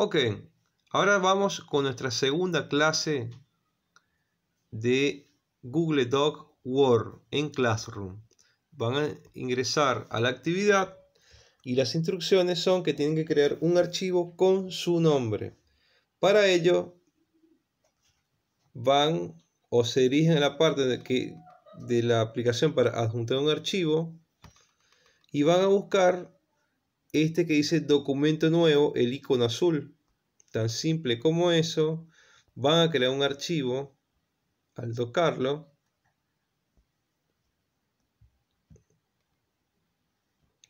Ok, ahora vamos con nuestra segunda clase de Google Doc Word en Classroom. Van a ingresar a la actividad y las instrucciones son que tienen que crear un archivo con su nombre. Para ello van o se dirigen a la parte de, que, de la aplicación para adjuntar un archivo y van a buscar este que dice documento nuevo, el icono azul. Tan simple como eso. Van a crear un archivo al tocarlo.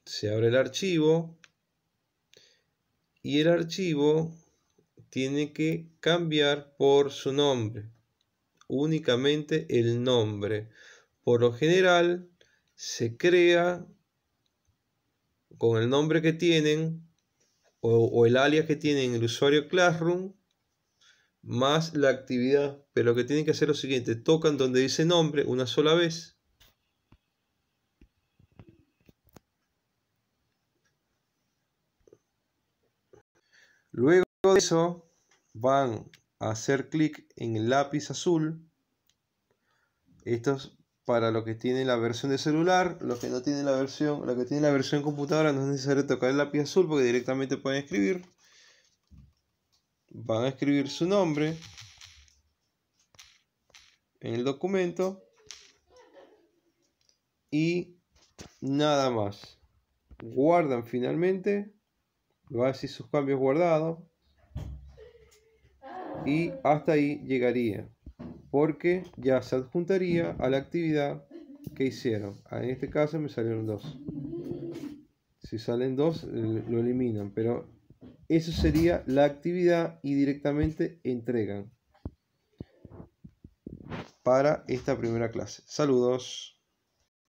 Se abre el archivo. Y el archivo tiene que cambiar por su nombre. Únicamente el nombre. Por lo general se crea con el nombre que tienen o, el alias que tienen el usuario Classroom más la actividad. Pero lo que tienen que hacer lo siguiente, tocan donde dice nombre una sola vez. Luego de eso van a hacer clic en el lápiz azul. Estos para los que tienen la versión de celular, los que no tienen la versión, los que tienen la versión computadora no es necesario tocar el lápiz azul porque directamente pueden escribir. Van a escribir su nombre en el documento y nada más. Guardan finalmente, va a decir sus cambios guardados y hasta ahí llegaría porque ya se adjuntaría a la actividad que hicieron. Ah, en este caso me salieron dos. Si salen dos, eh, lo eliminan, pero eso sería la actividad y directamente entregan para esta primera clase. Saludos.